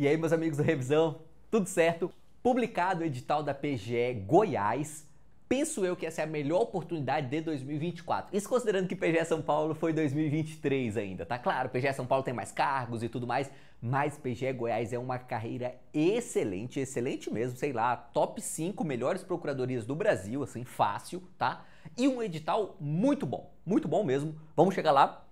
E aí, meus amigos do Revisão, tudo certo? Publicado o edital da PGE Goiás, penso eu que essa é a melhor oportunidade de 2024. Isso considerando que PGE São Paulo foi 2023 ainda, tá claro? PGE São Paulo tem mais cargos e tudo mais, mas PGE Goiás é uma carreira excelente, excelente mesmo, sei lá, top 5 melhores procuradorias do Brasil, assim, fácil, tá? E um edital muito bom, muito bom mesmo. Vamos chegar lá.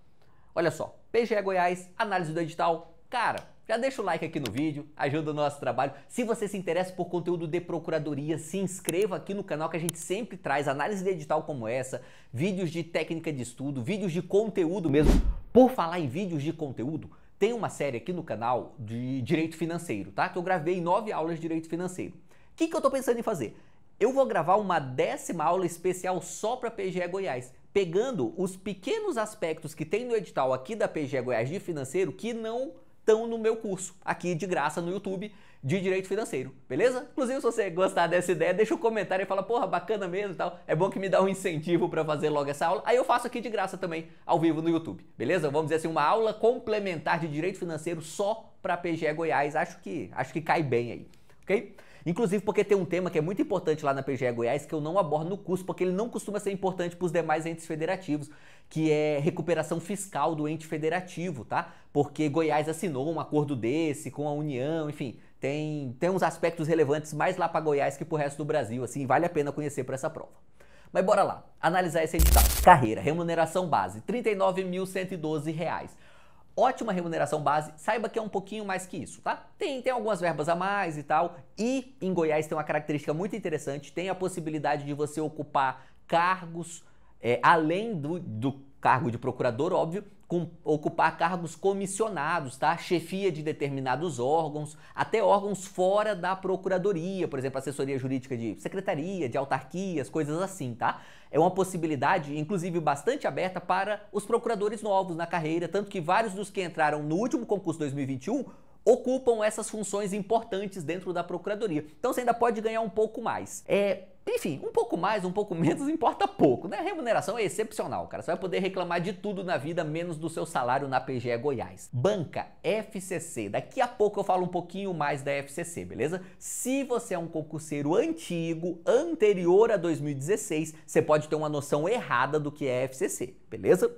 Olha só, PGE Goiás, análise do edital. Cara, já deixa o like aqui no vídeo, ajuda o nosso trabalho. Se você se interessa por conteúdo de procuradoria, se inscreva aqui no canal que a gente sempre traz análise de edital como essa, vídeos de técnica de estudo, vídeos de conteúdo mesmo. Por falar em vídeos de conteúdo, tem uma série aqui no canal de direito financeiro, tá? Que eu gravei nove aulas de direito financeiro. O que, que eu tô pensando em fazer? Eu vou gravar uma décima aula especial só para PGE Goiás, pegando os pequenos aspectos que tem no edital aqui da PGE Goiás de financeiro que não estão no meu curso aqui de graça no YouTube de direito financeiro, beleza? Inclusive, se você gostar dessa ideia, deixa um comentário e fala, porra, bacana mesmo e tal. É bom que me dá um incentivo para fazer logo essa aula. Aí eu faço aqui de graça também, ao vivo no YouTube, beleza? Vamos dizer assim, uma aula complementar de direito financeiro só para PGE Goiás. Acho que, acho que cai bem aí, ok? Inclusive porque tem um tema que é muito importante lá na PGE Goiás que eu não abordo no curso, porque ele não costuma ser importante para os demais entes federativos que é recuperação fiscal do ente federativo, tá? Porque Goiás assinou um acordo desse com a União, enfim, tem, tem uns aspectos relevantes mais lá para Goiás que para o resto do Brasil, assim, vale a pena conhecer para essa prova. Mas bora lá, analisar esse edital. Carreira, remuneração base, R$ 39.112 ótima remuneração base, saiba que é um pouquinho mais que isso, tá? Tem, tem algumas verbas a mais e tal. E em Goiás tem uma característica muito interessante: tem a possibilidade de você ocupar cargos é, além do, do cargo de procurador, óbvio, com, ocupar cargos comissionados, tá? Chefia de determinados órgãos, até órgãos fora da procuradoria, por exemplo, assessoria jurídica de secretaria, de autarquias, coisas assim, tá? É uma possibilidade, inclusive, bastante aberta para os procuradores novos na carreira, tanto que vários dos que entraram no último concurso 2021 ocupam essas funções importantes dentro da procuradoria. Então você ainda pode ganhar um pouco mais. É, enfim, um pouco mais, um pouco menos, importa pouco, né? A remuneração é excepcional, cara. Você vai poder reclamar de tudo na vida, menos do seu salário na PGE Goiás. Banca FCC. Daqui a pouco eu falo um pouquinho mais da FCC, beleza? Se você é um concurseiro antigo, anterior a 2016, você pode ter uma noção errada do que é FCC, beleza?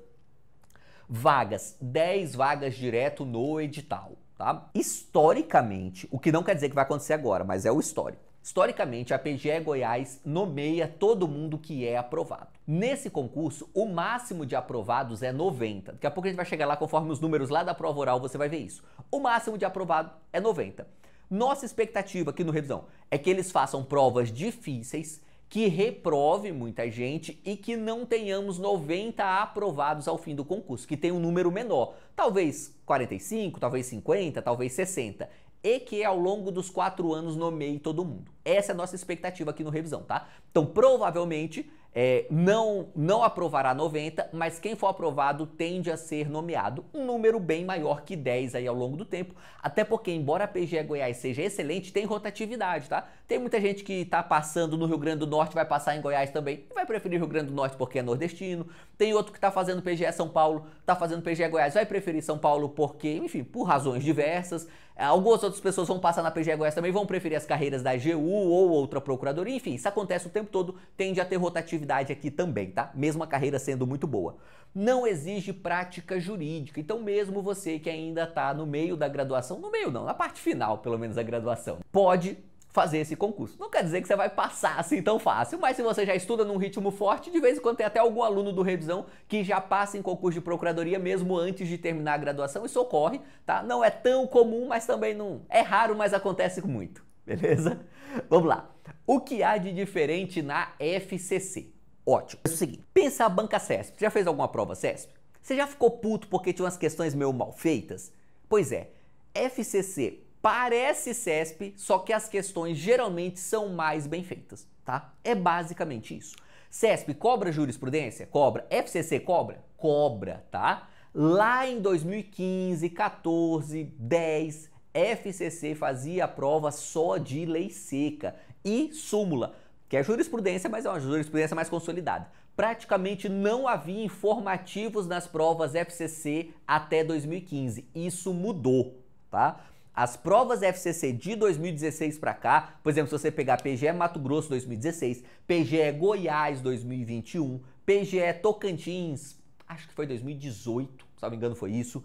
Vagas, 10 vagas direto no edital, tá? Historicamente, o que não quer dizer que vai acontecer agora, mas é o histórico. Historicamente, a PGE Goiás nomeia todo mundo que é aprovado. Nesse concurso, o máximo de aprovados é 90. Daqui a pouco a gente vai chegar lá conforme os números lá da prova oral, você vai ver isso. O máximo de aprovado é 90. Nossa expectativa aqui no Revisão é que eles façam provas difíceis, que reprove muita gente e que não tenhamos 90 aprovados ao fim do concurso, que tem um número menor, talvez 45, talvez 50, talvez 60 e que ao longo dos quatro anos nomeie todo mundo. Essa é a nossa expectativa aqui no Revisão, tá? Então, provavelmente, é, não, não aprovará 90, mas quem for aprovado tende a ser nomeado um número bem maior que 10 aí ao longo do tempo. Até porque, embora a PGE Goiás seja excelente, tem rotatividade, tá? Tem muita gente que tá passando no Rio Grande do Norte, vai passar em Goiás também, vai preferir Rio Grande do Norte porque é nordestino. Tem outro que tá fazendo PGE São Paulo, tá fazendo PGE Goiás, vai preferir São Paulo porque, enfim, por razões diversas. É, algumas outras pessoas vão passar na PGE Goiás também, vão preferir as carreiras da GU ou outra procuradoria. Enfim, isso acontece o tempo todo, tende a ter rotatividade aqui também, tá? Mesmo a carreira sendo muito boa. Não exige prática jurídica, então mesmo você que ainda está no meio da graduação, no meio não, na parte final pelo menos da graduação, pode fazer esse concurso. Não quer dizer que você vai passar assim tão fácil, mas se você já estuda num ritmo forte, de vez em quando tem até algum aluno do revisão que já passa em concurso de procuradoria mesmo antes de terminar a graduação, isso ocorre, tá? Não é tão comum, mas também não é raro, mas acontece muito, beleza? Vamos lá. O que há de diferente na FCC? Ótimo. É o seguinte, pensa a banca CESP. Já fez alguma prova CESP? Você já ficou puto porque tinha umas questões meio mal feitas? Pois é, FCC Parece CESP, só que as questões geralmente são mais bem feitas, tá? É basicamente isso. CESP cobra jurisprudência? Cobra. FCC cobra? Cobra, tá? Lá em 2015, 14, 10, FCC fazia a prova só de lei seca e súmula, que é jurisprudência, mas é uma jurisprudência mais consolidada. Praticamente não havia informativos nas provas FCC até 2015. Isso mudou, tá? as provas FCC de 2016 para cá, por exemplo, se você pegar PGE Mato Grosso 2016, PGE Goiás 2021, PGE Tocantins, acho que foi 2018, se não me engano foi isso,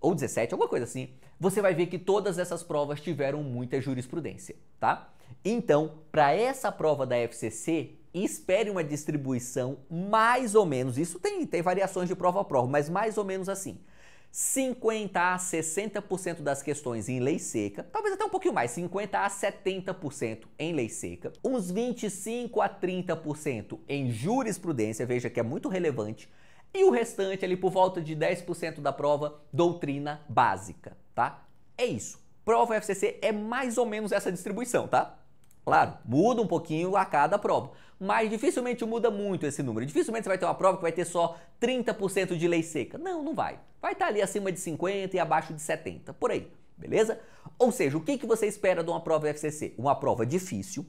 ou 17, alguma coisa assim, você vai ver que todas essas provas tiveram muita jurisprudência, tá? Então, para essa prova da FCC, espere uma distribuição mais ou menos, isso tem, tem variações de prova a prova, mas mais ou menos assim. 50 a 60% das questões em lei seca, talvez até um pouquinho mais, 50 a 70% em lei seca, uns 25 a 30% em jurisprudência, veja que é muito relevante, e o restante ali por volta de 10% da prova doutrina básica, tá? É isso. Prova FCC é mais ou menos essa distribuição, tá? Claro, muda um pouquinho a cada prova, mas dificilmente muda muito esse número. Dificilmente você vai ter uma prova que vai ter só 30% de lei seca. Não, não vai vai estar tá ali acima de 50 e abaixo de 70, por aí, beleza? Ou seja, o que, que você espera de uma prova FCC? Uma prova difícil,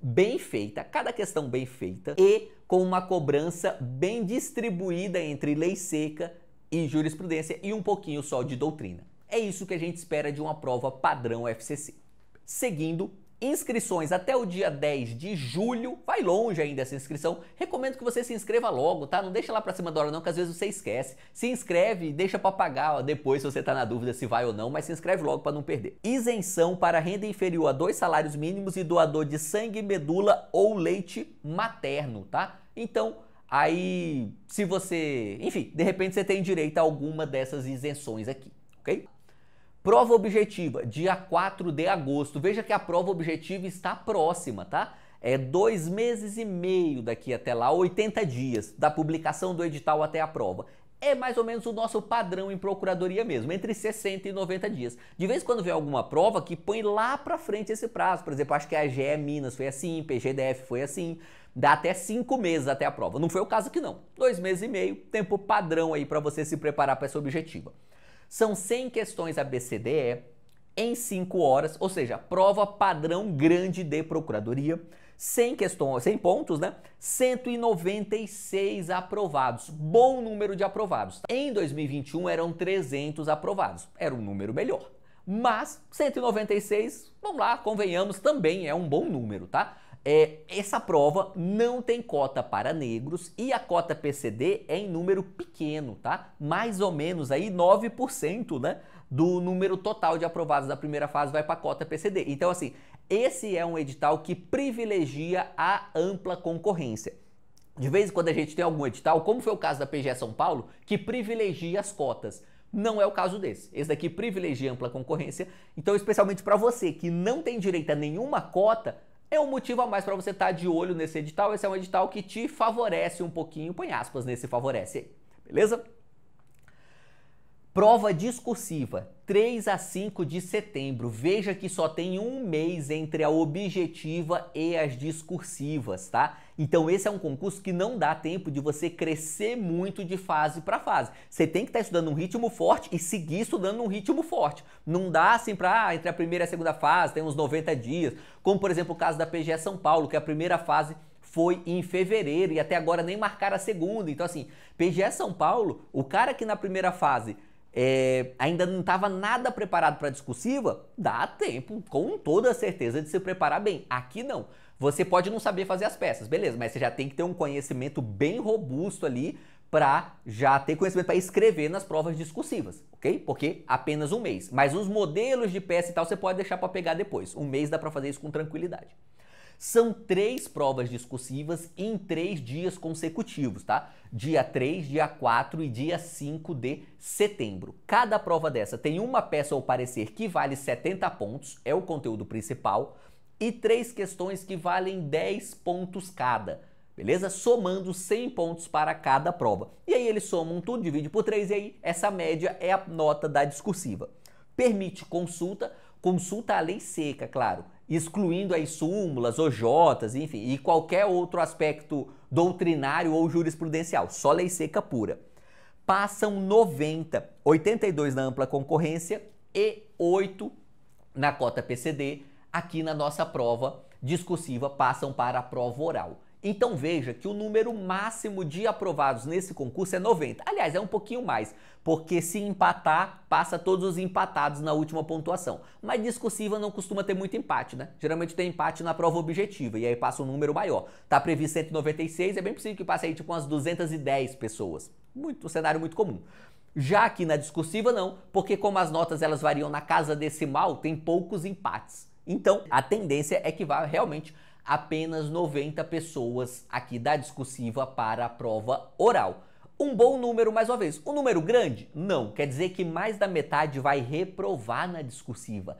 bem feita, cada questão bem feita e com uma cobrança bem distribuída entre lei seca e jurisprudência e um pouquinho só de doutrina. É isso que a gente espera de uma prova padrão FCC. Seguindo Inscrições até o dia 10 de julho, vai longe ainda essa inscrição. Recomendo que você se inscreva logo, tá? Não deixa lá pra cima da hora não, que às vezes você esquece. Se inscreve e deixa pra pagar ó, depois se você tá na dúvida se vai ou não, mas se inscreve logo para não perder. Isenção para renda inferior a dois salários mínimos e doador de sangue, medula ou leite materno, tá? Então, aí se você, enfim, de repente você tem direito a alguma dessas isenções aqui, ok? Prova objetiva, dia 4 de agosto. Veja que a prova objetiva está próxima, tá? É dois meses e meio daqui até lá, 80 dias da publicação do edital até a prova. É mais ou menos o nosso padrão em procuradoria mesmo, entre 60 e 90 dias. De vez em quando vem alguma prova que põe lá para frente esse prazo. Por exemplo, acho que a GE Minas foi assim, PGDF foi assim. Dá até cinco meses até a prova. Não foi o caso que não. Dois meses e meio, tempo padrão aí para você se preparar para essa objetiva. São 100 questões ABCDE em 5 horas, ou seja, prova padrão grande de procuradoria, 100 questões, 100 pontos, né? 196 aprovados, bom número de aprovados. Em 2021 eram 300 aprovados, era um número melhor. Mas 196, vamos lá, convenhamos, também é um bom número, tá? É, essa prova não tem cota para negros e a cota PCD é em número pequeno, tá? Mais ou menos aí 9%, né? Do número total de aprovados da primeira fase vai para a cota PCD. Então, assim, esse é um edital que privilegia a ampla concorrência. De vez em quando a gente tem algum edital, como foi o caso da PGE São Paulo, que privilegia as cotas. Não é o caso desse. Esse daqui privilegia ampla concorrência. Então, especialmente para você que não tem direito a nenhuma cota, é um motivo a mais para você estar tá de olho nesse edital. Esse é um edital que te favorece um pouquinho, põe aspas nesse favorece aí, beleza? Prova discursiva, 3 a 5 de setembro. Veja que só tem um mês entre a objetiva e as discursivas, tá? Então esse é um concurso que não dá tempo de você crescer muito de fase para fase. Você tem que estar tá estudando um ritmo forte e seguir estudando um ritmo forte. Não dá assim para ah, entre a primeira e a segunda fase tem uns 90 dias, como por exemplo o caso da PGE São Paulo, que a primeira fase foi em fevereiro e até agora nem marcaram a segunda. Então assim, PGE São Paulo, o cara que na primeira fase é, ainda não estava nada preparado para discursiva, dá tempo, com toda certeza, de se preparar bem. Aqui não. Você pode não saber fazer as peças, beleza, mas você já tem que ter um conhecimento bem robusto ali para já ter conhecimento para escrever nas provas discursivas, ok? Porque apenas um mês. Mas os modelos de peça e tal você pode deixar para pegar depois. Um mês dá para fazer isso com tranquilidade. São três provas discursivas em três dias consecutivos, tá? Dia 3, dia 4 e dia 5 de setembro. Cada prova dessa tem uma peça ou parecer que vale 70 pontos, é o conteúdo principal, e três questões que valem 10 pontos cada beleza? Somando 100 pontos para cada prova. E aí eles somam tudo, divide por 3 e aí essa média é a nota da discursiva. Permite consulta, consulta a lei seca, claro excluindo as súmulas, OJs, enfim, e qualquer outro aspecto doutrinário ou jurisprudencial, só lei seca pura. Passam 90, 82 na ampla concorrência e 8 na cota PCD, aqui na nossa prova discursiva, passam para a prova oral. Então veja que o número máximo de aprovados nesse concurso é 90. Aliás, é um pouquinho mais, porque se empatar, passa todos os empatados na última pontuação. Mas discursiva não costuma ter muito empate, né? Geralmente tem empate na prova objetiva e aí passa um número maior. Tá previsto 196, é bem possível que passe aí tipo umas 210 pessoas. Muito, um cenário muito comum. Já que na discursiva não, porque como as notas elas variam na casa decimal, tem poucos empates. Então, a tendência é que vá realmente apenas 90 pessoas aqui da discursiva para a prova oral. Um bom número, mais uma vez. Um número grande? Não. Quer dizer que mais da metade vai reprovar na discursiva.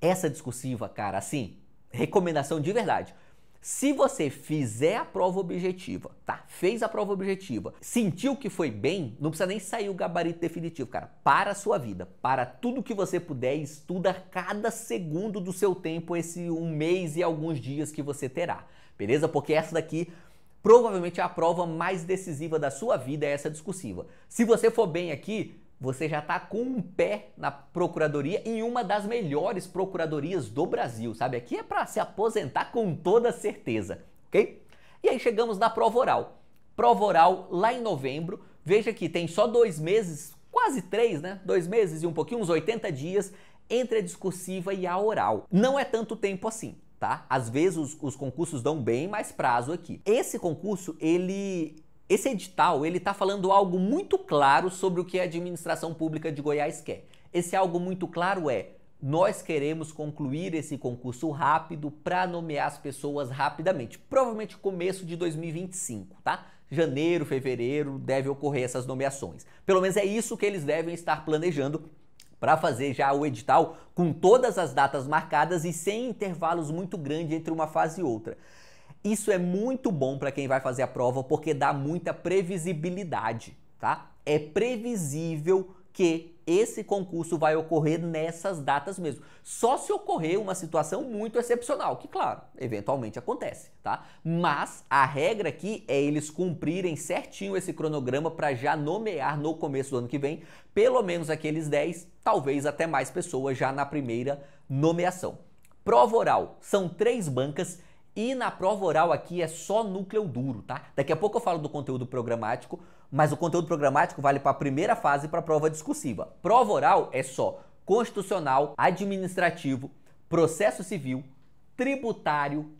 Essa discursiva, cara, assim, recomendação de verdade. Se você fizer a prova objetiva, tá? Fez a prova objetiva, sentiu que foi bem, não precisa nem sair o gabarito definitivo, cara. Para a sua vida, para tudo que você puder, estuda cada segundo do seu tempo, esse um mês e alguns dias que você terá, beleza? Porque essa daqui provavelmente é a prova mais decisiva da sua vida, é essa discursiva. Se você for bem aqui, você já está com um pé na procuradoria em uma das melhores procuradorias do Brasil, sabe? Aqui é para se aposentar com toda certeza, ok? E aí chegamos na prova oral. Prova oral lá em novembro, veja que tem só dois meses, quase três, né? Dois meses e um pouquinho, uns 80 dias entre a discursiva e a oral. Não é tanto tempo assim. Tá? Às vezes os, os concursos dão bem mais prazo aqui. Esse concurso, ele esse edital, ele tá falando algo muito claro sobre o que a administração pública de Goiás quer. Esse algo muito claro é: nós queremos concluir esse concurso rápido para nomear as pessoas rapidamente, provavelmente começo de 2025, tá? Janeiro, fevereiro deve ocorrer essas nomeações. Pelo menos é isso que eles devem estar planejando para fazer já o edital com todas as datas marcadas e sem intervalos muito grandes entre uma fase e outra. Isso é muito bom para quem vai fazer a prova porque dá muita previsibilidade, tá? É previsível que esse concurso vai ocorrer nessas datas mesmo. Só se ocorrer uma situação muito excepcional, que claro, eventualmente acontece, tá? Mas a regra aqui é eles cumprirem certinho esse cronograma para já nomear no começo do ano que vem, pelo menos aqueles 10, talvez até mais pessoas já na primeira nomeação. Prova oral, são três bancas e na prova oral aqui é só núcleo duro, tá? Daqui a pouco eu falo do conteúdo programático, mas o conteúdo programático vale para a primeira fase para a prova discursiva. Prova oral é só constitucional, administrativo, processo civil, tributário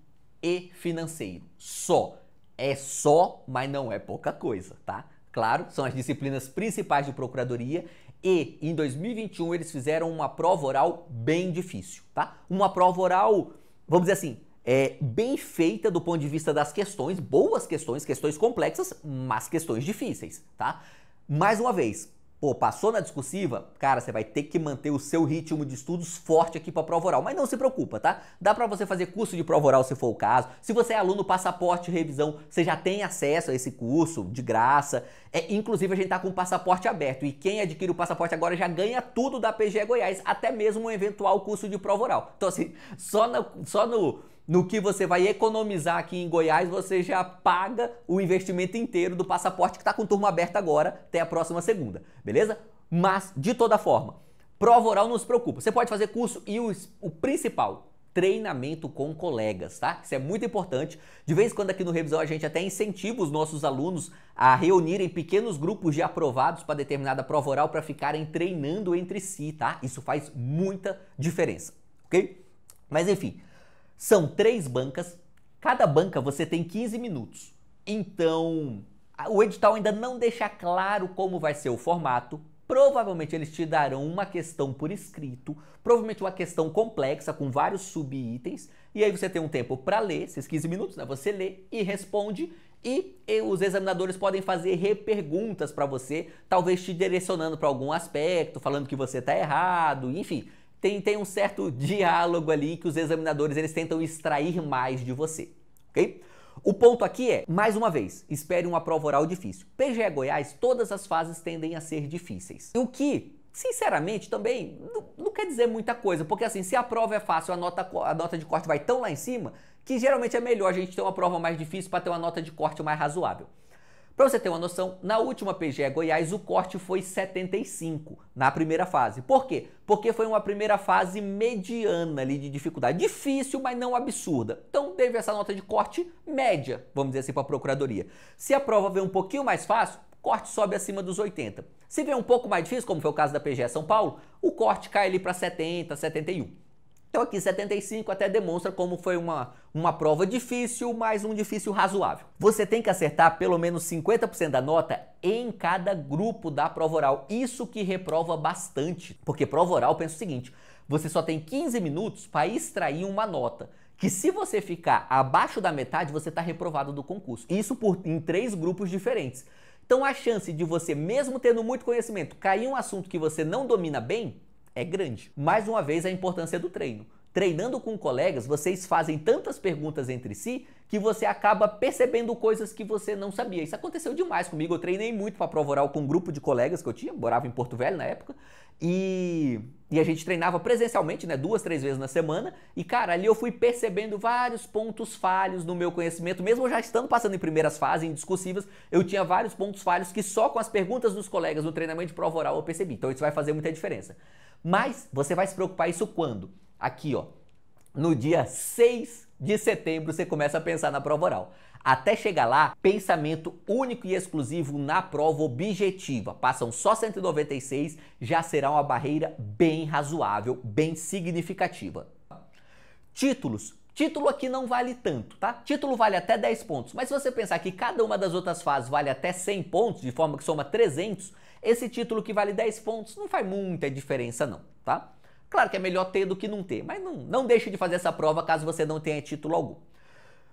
e financeiro. Só. É só, mas não é pouca coisa, tá? Claro, são as disciplinas principais de procuradoria e em 2021 eles fizeram uma prova oral bem difícil, tá? Uma prova oral, vamos dizer assim, é, bem feita do ponto de vista das questões, boas questões, questões complexas, mas questões difíceis, tá? Mais uma vez, pô, passou na discursiva, cara, você vai ter que manter o seu ritmo de estudos forte aqui para prova oral, mas não se preocupa, tá? Dá para você fazer curso de prova oral se for o caso. Se você é aluno passaporte revisão, você já tem acesso a esse curso de graça. É, inclusive a gente tá com o passaporte aberto e quem adquire o passaporte agora já ganha tudo da PG Goiás, até mesmo um eventual curso de prova oral. Então assim, só no, só no no que você vai economizar aqui em Goiás, você já paga o investimento inteiro do passaporte que está com turma aberta agora até a próxima segunda, beleza? Mas, de toda forma, prova oral não se preocupa. Você pode fazer curso e o, o principal, treinamento com colegas, tá? Isso é muito importante. De vez em quando aqui no Revisão a gente até incentiva os nossos alunos a reunirem pequenos grupos de aprovados para determinada prova oral para ficarem treinando entre si, tá? Isso faz muita diferença, ok? Mas enfim, são três bancas, cada banca você tem 15 minutos. Então, o edital ainda não deixa claro como vai ser o formato. Provavelmente eles te darão uma questão por escrito, provavelmente uma questão complexa com vários subitens, e aí você tem um tempo para ler, esses 15 minutos, né? Você lê e responde, e, e os examinadores podem fazer reperguntas para você, talvez te direcionando para algum aspecto, falando que você está errado, enfim tem, tem um certo diálogo ali que os examinadores eles tentam extrair mais de você, ok? O ponto aqui é, mais uma vez, espere uma prova oral difícil. PGE Goiás, todas as fases tendem a ser difíceis. E o que, sinceramente, também não, não, quer dizer muita coisa, porque assim, se a prova é fácil, a nota, a nota de corte vai tão lá em cima, que geralmente é melhor a gente ter uma prova mais difícil para ter uma nota de corte mais razoável. Para você ter uma noção, na última PGE Goiás o corte foi 75 na primeira fase. Por quê? Porque foi uma primeira fase mediana ali de dificuldade, difícil, mas não absurda. Então teve essa nota de corte média, vamos dizer assim, para a procuradoria. Se a prova vem um pouquinho mais fácil, corte sobe acima dos 80. Se vier um pouco mais difícil, como foi o caso da PGE São Paulo, o corte cai ali para 70, 71. Então aqui 75 até demonstra como foi uma, uma prova difícil, mas um difícil razoável. Você tem que acertar pelo menos 50% da nota em cada grupo da prova oral. Isso que reprova bastante, porque prova oral pensa o seguinte, você só tem 15 minutos para extrair uma nota que se você ficar abaixo da metade, você está reprovado do concurso. Isso por, em três grupos diferentes. Então a chance de você, mesmo tendo muito conhecimento, cair um assunto que você não domina bem é grande. Mais uma vez, a importância do treino. Treinando com colegas, vocês fazem tantas perguntas entre si que você acaba percebendo coisas que você não sabia. Isso aconteceu demais comigo. Eu treinei muito para prova oral com um grupo de colegas que eu tinha, morava em Porto Velho na época, e, e a gente treinava presencialmente, né, duas, três vezes na semana. E cara, ali eu fui percebendo vários pontos falhos no meu conhecimento, mesmo já estando passando em primeiras fases, em discursivas, eu tinha vários pontos falhos que só com as perguntas dos colegas no treinamento de prova oral eu percebi. Então isso vai fazer muita diferença. Mas você vai se preocupar isso quando? Aqui, ó, no dia 6 de setembro você começa a pensar na prova oral. Até chegar lá, pensamento único e exclusivo na prova objetiva. Passam só 196, já será uma barreira bem razoável, bem significativa. Títulos. Título aqui não vale tanto, tá? Título vale até 10 pontos, mas se você pensar que cada uma das outras fases vale até 100 pontos, de forma que soma 300, esse título que vale 10 pontos não faz muita diferença não, tá? Claro que é melhor ter do que não ter, mas não, não deixe de fazer essa prova caso você não tenha título algum.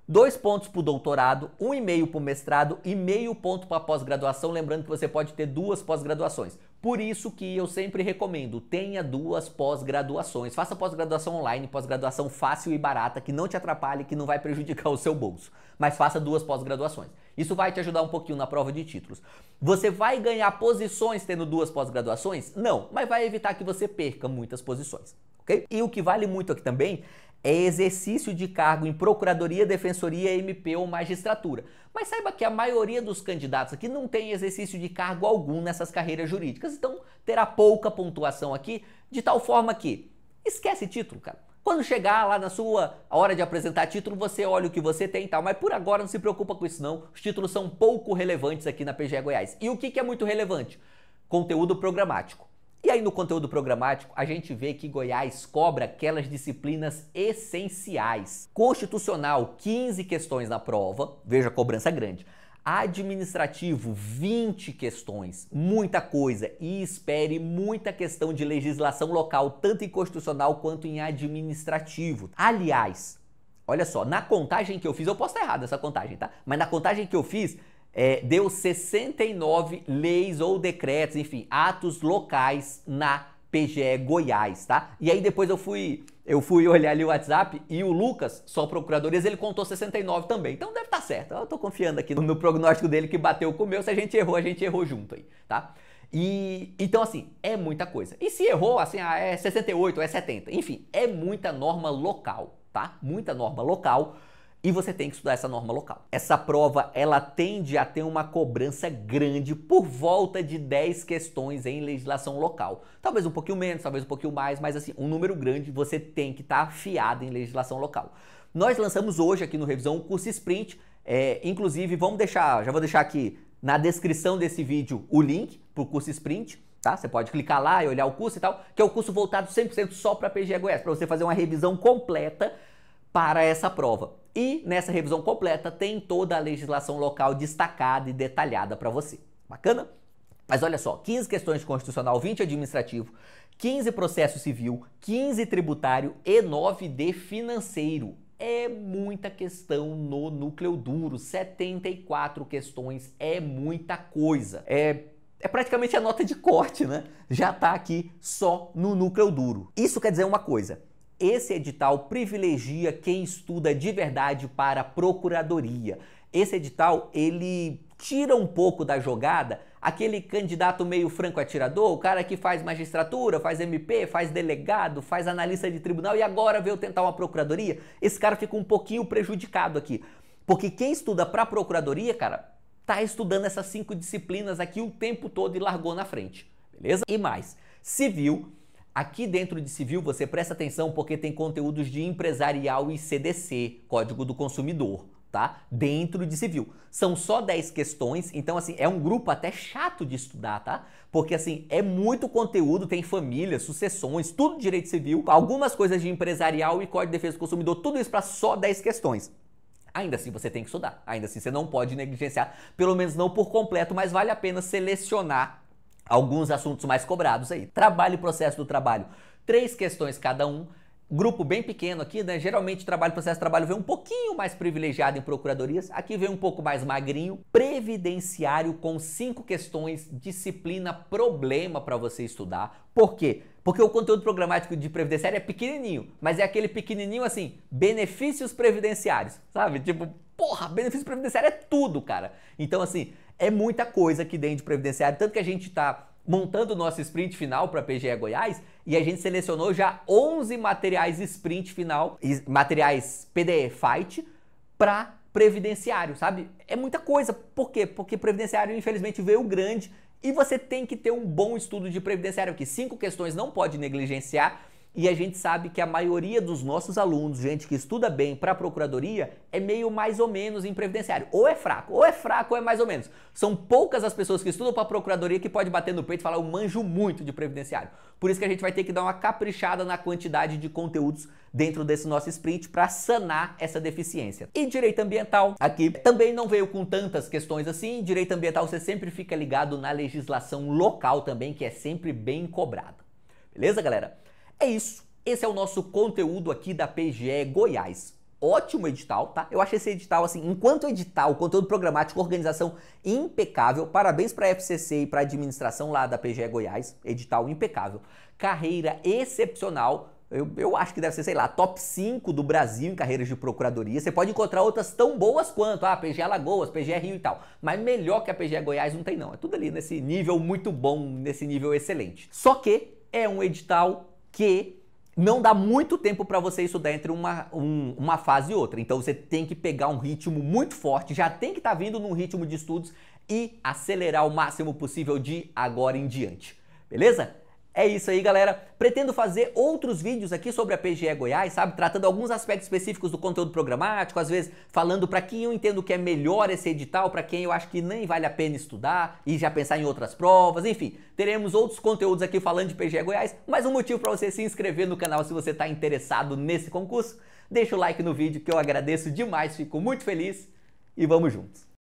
Dois pontos para o doutorado, um e meio para o mestrado e meio ponto para a pós-graduação, lembrando que você pode ter duas pós-graduações. Por isso que eu sempre recomendo, tenha duas pós-graduações. Faça pós-graduação online, pós-graduação fácil e barata, que não te atrapalhe, que não vai prejudicar o seu bolso. Mas faça duas pós-graduações. Isso vai te ajudar um pouquinho na prova de títulos. Você vai ganhar posições tendo duas pós-graduações? Não, mas vai evitar que você perca muitas posições, ok? E o que vale muito aqui também é exercício de cargo em procuradoria, defensoria, MP ou magistratura. Mas saiba que a maioria dos candidatos aqui não tem exercício de cargo algum nessas carreiras jurídicas, então terá pouca pontuação aqui, de tal forma que esquece título, cara. Quando chegar lá na sua hora de apresentar título, você olha o que você tem e tal, mas por agora não se preocupa com isso não. Os títulos são pouco relevantes aqui na PGE Goiás. E o que, que é muito relevante? Conteúdo programático. E aí no conteúdo programático, a gente vê que Goiás cobra aquelas disciplinas essenciais. Constitucional, 15 questões na prova, veja a cobrança grande. Administrativo, 20 questões, muita coisa e espere muita questão de legislação local, tanto em constitucional quanto em administrativo. Aliás, olha só, na contagem que eu fiz, eu posso estar errado essa contagem, tá? Mas na contagem que eu fiz, é, deu 69 leis ou decretos, enfim, atos locais na PGE é Goiás, tá? E aí depois eu fui eu fui olhar ali o WhatsApp e o Lucas, só procuradores, ele contou 69 também. Então deve estar tá certo. Eu tô confiando aqui no prognóstico dele que bateu com o meu. Se a gente errou, a gente errou junto aí, tá? E então assim, é muita coisa. E se errou, assim, ah, é 68, é 70. Enfim, é muita norma local, tá? Muita norma local e você tem que estudar essa norma local. Essa prova ela tende a ter uma cobrança grande por volta de 10 questões em legislação local. Talvez um pouquinho menos, talvez um pouquinho mais, mas assim, um número grande você tem que estar tá afiado em legislação local. Nós lançamos hoje aqui no Revisão o curso Sprint, é, inclusive vamos deixar, já vou deixar aqui na descrição desse vídeo o link para o curso Sprint tá? Você pode clicar lá e olhar o curso e tal, que é o curso voltado 100% só para PGE Goiás, para você fazer uma revisão completa para essa prova. E nessa revisão completa tem toda a legislação local destacada e detalhada para você. Bacana? Mas olha só, 15 questões constitucional, 20 administrativo, 15 processo civil, 15 tributário e 9 de financeiro. É muita questão no núcleo duro, 74 questões é muita coisa. É é praticamente a nota de corte, né? Já está aqui só no núcleo duro. Isso quer dizer uma coisa: esse edital privilegia quem estuda de verdade para a procuradoria. Esse edital, ele tira um pouco da jogada aquele candidato meio franco atirador, o cara que faz magistratura, faz MP, faz delegado, faz analista de tribunal e agora veio tentar uma procuradoria. Esse cara fica um pouquinho prejudicado aqui. Porque quem estuda para procuradoria, cara, tá estudando essas cinco disciplinas aqui o tempo todo e largou na frente. Beleza? E mais, civil Aqui dentro de Civil você presta atenção porque tem conteúdos de empresarial e CDC, Código do Consumidor, tá? Dentro de Civil. São só 10 questões, então assim, é um grupo até chato de estudar, tá? Porque assim, é muito conteúdo, tem família, sucessões, tudo de direito civil, algumas coisas de empresarial e Código de Defesa do Consumidor, tudo isso para só 10 questões. Ainda assim você tem que estudar, ainda assim você não pode negligenciar, pelo menos não por completo, mas vale a pena selecionar alguns assuntos mais cobrados aí. Trabalho e processo do trabalho. Três questões cada um. Grupo bem pequeno aqui, né? Geralmente trabalho, processo trabalho vem um pouquinho mais privilegiado em procuradorias. Aqui vem um pouco mais magrinho. Previdenciário com cinco questões, disciplina, problema para você estudar. Por quê? Porque o conteúdo programático de previdenciário é pequenininho, mas é aquele pequenininho assim, benefícios previdenciários, sabe? Tipo, porra, benefício previdenciário é tudo, cara. Então assim, é muita coisa aqui dentro de previdenciário, tanto que a gente está montando o nosso sprint final para PGE Goiás e a gente selecionou já 11 materiais sprint final, materiais PDF Fight para previdenciário, sabe? É muita coisa. Por quê? Porque previdenciário infelizmente veio grande e você tem que ter um bom estudo de previdenciário aqui. Cinco questões não pode negligenciar e a gente sabe que a maioria dos nossos alunos, gente que estuda bem para a procuradoria, é meio mais ou menos em previdenciário. Ou é fraco, ou é fraco, ou é mais ou menos. São poucas as pessoas que estudam para a procuradoria que pode bater no peito e falar eu manjo muito de previdenciário. Por isso que a gente vai ter que dar uma caprichada na quantidade de conteúdos dentro desse nosso sprint para sanar essa deficiência. E direito ambiental, aqui também não veio com tantas questões assim. Direito ambiental você sempre fica ligado na legislação local também, que é sempre bem cobrada. Beleza, galera? É isso. Esse é o nosso conteúdo aqui da PGE Goiás. Ótimo edital, tá? Eu achei esse edital, assim, enquanto edital, conteúdo programático, organização impecável. Parabéns para a FCC e para a administração lá da PGE Goiás. Edital impecável. Carreira excepcional. Eu, eu, acho que deve ser, sei lá, top 5 do Brasil em carreiras de procuradoria. Você pode encontrar outras tão boas quanto a ah, PGE Alagoas, PGE Rio e tal. Mas melhor que a PGE Goiás não tem, não. É tudo ali nesse nível muito bom, nesse nível excelente. Só que é um edital que não dá muito tempo para você estudar entre uma, um, uma fase e outra. Então você tem que pegar um ritmo muito forte, já tem que estar tá vindo num ritmo de estudos e acelerar o máximo possível de agora em diante. Beleza? É isso aí, galera. Pretendo fazer outros vídeos aqui sobre a PGE Goiás, sabe? Tratando alguns aspectos específicos do conteúdo programático, às vezes falando para quem eu entendo que é melhor esse edital, para quem eu acho que nem vale a pena estudar e já pensar em outras provas, enfim. Teremos outros conteúdos aqui falando de PGE Goiás, mas um motivo para você se inscrever no canal se você está interessado nesse concurso. Deixa o like no vídeo que eu agradeço demais, fico muito feliz e vamos juntos.